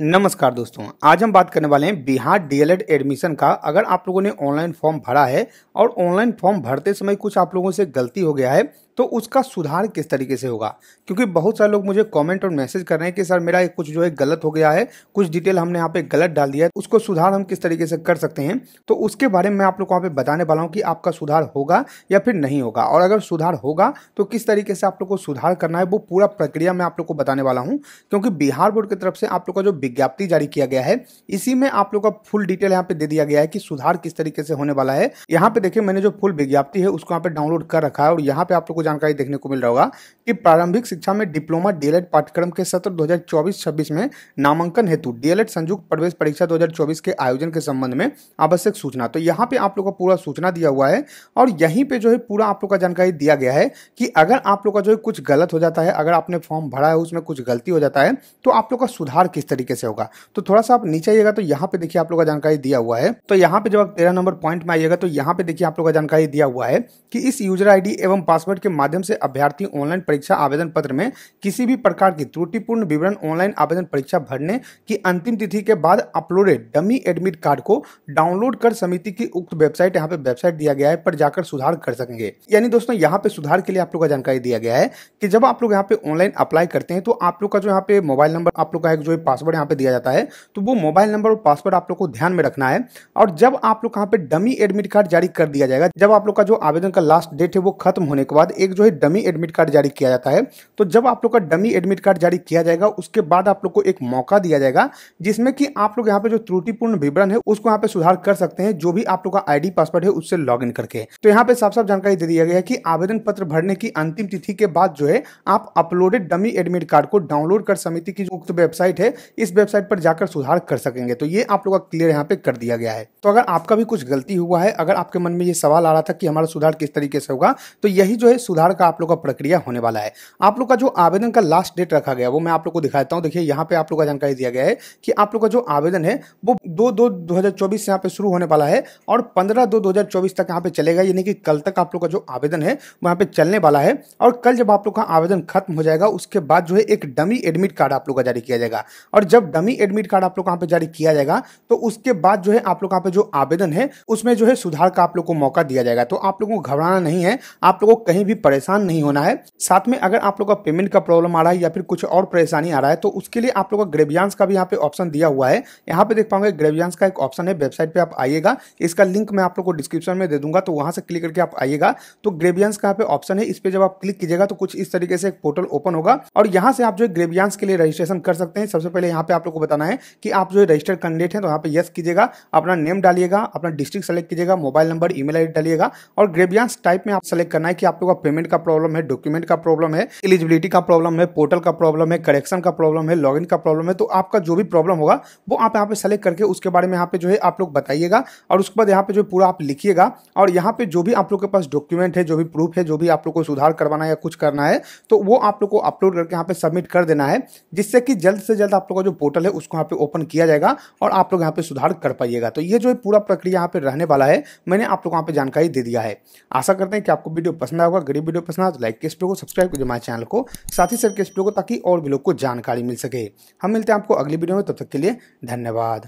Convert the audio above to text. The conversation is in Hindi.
नमस्कार दोस्तों आज हम बात करने वाले हैं बिहार डीएलएड एडमिशन का अगर आप लोगों ने ऑनलाइन फॉर्म भरा है और ऑनलाइन फॉर्म भरते समय कुछ आप लोगों से गलती हो गया है तो उसका सुधार किस तरीके से होगा क्योंकि बहुत सारे लोग मुझे कमेंट और मैसेज कर रहे हैं कि सर मेरा एक कुछ जो है गलत हो गया है कुछ डिटेल हमने यहाँ पे गलत डाल दिया है उसको सुधार हम किस तरीके से कर सकते हैं तो उसके बारे में मैं आप लोग को यहाँ पे बताने वाला हूँ कि आपका सुधार होगा या फिर नहीं होगा और अगर सुधार होगा तो किस तरीके से आप लोग को सुधार करना है वो पूरा प्रक्रिया मैं आप लोग को बताने वाला हूँ क्योंकि बिहार बोर्ड की तरफ से आप लोग का जो विज्ञप्ति जारी किया गया है इसी में आप लोग का फुल डिटेल यहाँ पे दे दिया गया है कि सुधार किस तरीके से होने वाला है यहाँ पे देखिए मैंने जो फुल विज्ञप्ति है उसको यहाँ पे डाउनलोड कर रखा है और यहाँ पे आप लोग को जानकारी देखने को मिल रहा होगा कि प्रारंभिक शिक्षा में डिप्लोमा डीएलएड पाठ्यक्रम के सत्र दो हजार में नामांकन हेतु डीएलएड संयुक्त प्रवेश परीक्षा दो के आयोजन के संबंध में आवश्यक सूचना तो यहाँ पे आप लोग का पूरा सूचना दिया हुआ है और यहीं पे जो है पूरा आप लोग का जानकारी दिया गया है कि अगर आप लोग का जो है कुछ गलत हो जाता है अगर आपने फॉर्म भरा है उसमें कुछ गलती हो जाता है तो आप लोग का सुधार किस तरीके से होगा तो थोड़ा सा आप नीचे आइएगा तो यहाँ पे देखिए आप लोग का जानकारी दिया हुआ है तो यहाँ पे जब आप तेरह नंबर पॉइंट में आइएगा तो यहाँ पे देखिए आप लोग का जानकारी दिया हुआ है कि इस यूजर आईडी एवं पासवर्ड के माध्यम से अभ्यर्थी ऑनलाइन परीक्षा आवेदन पत्र में किसी भी प्रकार की त्रुटिपूर्ण विवरण ऑनलाइन आवेदन परीक्षा भरने की अंतिम तिथि के बाद अपलोडेड डमी एडमिट कार्ड को डाउनलोड कर समिति की उक्त वेबसाइट यहाँ पे वेबसाइट दिया गया है पर जाकर सुधार कर सकेंगे यानी दोस्तों यहाँ पे सुधार के लिए आप लोग का जानकारी दिया गया है कि जब आप लोग यहाँ पे ऑनलाइन अप्लाई करते हैं तो आप लोग का जो यहाँ पे मोबाइल नंबर आप लोग का एक जो पासवर्ड यहाँ कहाँ पे दिया जाता है तो वो मोबाइल नंबर और पासवर्ड आप लोग को ध्यान में रखना है और जब आप लोग कहाँ पे डमी एडमिट कार्ड जारी कर दिया जाएगा जब आप लोग का जो आवेदन का लास्ट डेट है वो खत्म होने के बाद एक जो है डमी एडमिट कार्ड जारी किया जाता है तो जब आप लोग का डमी एडमिट कार्ड जारी किया जाएगा उसके बाद आप लोग को एक मौका दिया जाएगा जिसमें कि आप लोग यहाँ पे जो त्रुटिपूर्ण विवरण है उसको यहाँ पे सुधार कर सकते हैं जो भी आप लोग का आईडी पासवर्ड है उससे लॉग करके तो यहाँ पे साफ साफ जानकारी दे दिया गया है कि आवेदन पत्र भरने की अंतिम तिथि के बाद जो है आप अपलोडेड डमी एडमिट कार्ड को डाउनलोड कर समिति की जो उक्त वेबसाइट है इस वेबसाइट पर जाकर सुधार कर सकेंगे तो ये आप लोग का क्लियर यहाँ पे कर दिया गया है तो अगर आपका भी कुछ गलती हुआ है अगर आपके मन में ये सवाल आ रहा था कि हमारा सुधार किस तरीके से होगा तो यही जो है सुधार का आप लोग का प्रक्रिया होने वाला है आप लोग का जो आवेदन का लास्ट डेट रखा गया वो मैं आप लोग को दिखाता हूँ देखिए यहाँ पे आप लोग का जानकारी दिया गया है कि आप लोग का जो आवेदन है वो दो दो दो से यहाँ पे शुरू होने वाला है और पंद्रह दो दो तक यहाँ पे चलेगा यानी कि कल तक आप लोग का जो आवेदन है वो यहाँ पे चलने वाला है और कल जब आप लोग का आवेदन खत्म हो जाएगा उसके बाद जो है एक डमी एडमिट कार्ड आप लोग का जारी किया जाएगा और जब डमी एडमिट कार्ड आप लोग कहाँ पे जारी किया जाएगा तो उसके बाद जो है आप लोग पे जो आवेदन है उसमें जो है सुधार का आप लोग को मौका दिया जाएगा तो आप लोगों को घबराना नहीं है आप लोगों को कहीं भी परेशान नहीं होना है साथ में अगर आप लोग का पेमेंट का प्रॉब्लम आ रहा है या फिर कुछ और परेशानी आ रहा है तो उसके लिए आप लोग का ग्रेवियांस का भी यहाँ पे ऑप्शन दिया हुआ है यहाँ पे देख पाओगे ग्रेवियांस का एक ऑप्शन है वेबसाइट पर आप आइएगा इसका लिंक मैं आप लोग को डिस्क्रिप्शन में दे दूंगा तो वहां से क्लिक करके आप आइएगा तो ग्रेवियांस का यहाँ पे ऑप्शन है इस पर जब आप क्लिक कीजिएगा तो कुछ इस तरीके से एक पोर्टल ओपन होगा और यहाँ से आप जो ग्रेवियांस के लिए रजिस्ट्रेशन कर सकते हैं सबसे पहले यहाँ यहाँ पे आप लोग को बताना है कि आप जो रजिस्टर्ड कैंडिडेट हैं तो यहाँ पे यस कीजिएगा अपना नेम डालिएगा अपना डिस्ट्रिक्ट सेलेक्ट कीजिएगा मोबाइल नंबर ई मेल डालिएगा और ग्रेवियांस टाइप में आप सेलेक्ट करना है कि आप लोग का पेमेंट का प्रॉब्लम है डॉक्यूमेंट का प्रॉब्लम है एलिजिबिलिटी का प्रॉब्लम है पोर्टल का प्रॉब्लम है करेक्शन का प्रॉब्लम है लॉग का प्रॉब्लम है तो आपका जो भी प्रॉब्लम होगा वो आप यहाँ पे सेलेक्ट करके उसके बारे में यहाँ पे जो है आप लोग बताइएगा और उसके बाद यहाँ पे जो पूरा आप लिखिएगा और यहाँ पे जो भी आप लोग के पास डॉक्यूमेंट है जो भी प्रूफ है जो भी आप लोग को सुधार करवाना है या कुछ करना है तो वो आप लोग को अपलोड करके यहाँ पे सबमिट कर देना है जिससे कि जल्द से जल्द आप लोग का जो पोर्टल है उसको यहाँ पे ओपन किया जाएगा और आप लोग यहाँ पे सुधार कर पाइएगा तो ये जो पूरा प्रक्रिया यहाँ पे रहने वाला है मैंने आप लोग यहाँ पे जानकारी दे दिया है आशा करते हैं कि आपको वीडियो पसंद आएगा गरीब वीडियो पसंद आए तो लाइक के इस को सब्सक्राइब कीजिए हमारे चैनल को साथ ही सर के इस को ताकि और भी लोग को जानकारी मिल सके हम मिलते हैं आपको अगली वीडियो में तब तक के लिए धन्यवाद